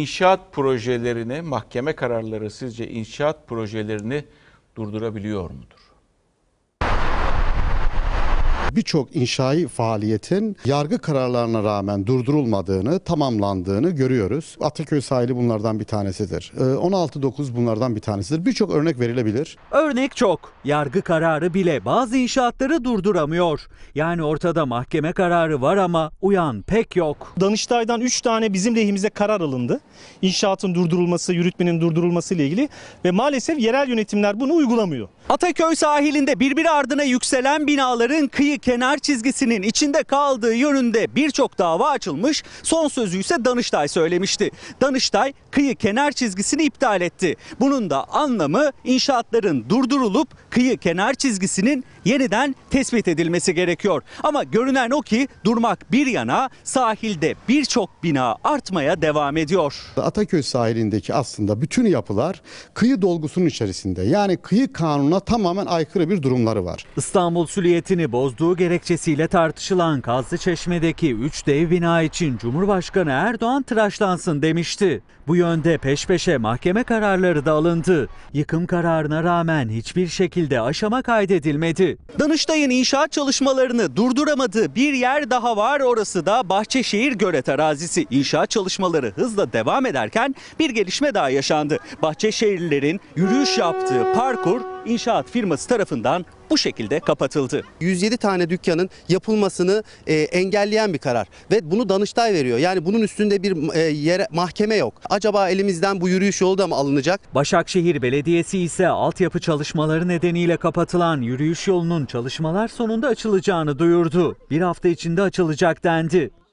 inşaat projelerini, mahkeme kararları sizce inşaat projelerini durdurabiliyor mudur? birçok inşai faaliyetin yargı kararlarına rağmen durdurulmadığını, tamamlandığını görüyoruz. Ataköy sahili bunlardan bir tanesidir. 16.9 ee, bunlardan bir tanesidir. Birçok örnek verilebilir. Örnek çok. Yargı kararı bile bazı inşaatları durduramıyor. Yani ortada mahkeme kararı var ama uyan pek yok. Danıştay'dan 3 tane bizim lehimize karar alındı. İnşaatın durdurulması, yürütmenin durdurulması ile ilgili ve maalesef yerel yönetimler bunu uygulamıyor. Ataköy sahilinde birbiri ardına yükselen binaların kıyı kenar çizgisinin içinde kaldığı yönünde birçok dava açılmış. Son sözü ise Danıştay söylemişti. Danıştay kıyı kenar çizgisini iptal etti. Bunun da anlamı inşaatların durdurulup kıyı kenar çizgisinin yeniden tespit edilmesi gerekiyor. Ama görünen o ki durmak bir yana sahilde birçok bina artmaya devam ediyor. Ataköy sahilindeki aslında bütün yapılar kıyı dolgusunun içerisinde. Yani kıyı kanununa tamamen aykırı bir durumları var. İstanbul süliyetini bozduğu olduğu gerekçesiyle tartışılan Çeşmedeki 3 dev bina için Cumhurbaşkanı Erdoğan tıraşlansın demişti. Bu yönde peş peşe mahkeme kararları da alındı. Yıkım kararına rağmen hiçbir şekilde aşama kaydedilmedi. Danıştay'ın inşaat çalışmalarını durduramadığı bir yer daha var. Orası da Bahçeşehir Gölet arazisi. İnşaat çalışmaları hızla devam ederken bir gelişme daha yaşandı. Bahçeşehirlilerin yürüyüş yaptığı parkur inşaat firması tarafından bu şekilde kapatıldı. 107 tane dükkanın yapılmasını e, engelleyen bir karar ve bunu Danıştay veriyor. Yani bunun üstünde bir e, yere mahkeme yok. Acaba elimizden bu yürüyüş yolu da mı alınacak? Başakşehir Belediyesi ise altyapı çalışmaları nedeniyle kapatılan yürüyüş yolunun çalışmalar sonunda açılacağını duyurdu. Bir hafta içinde açılacak dendi.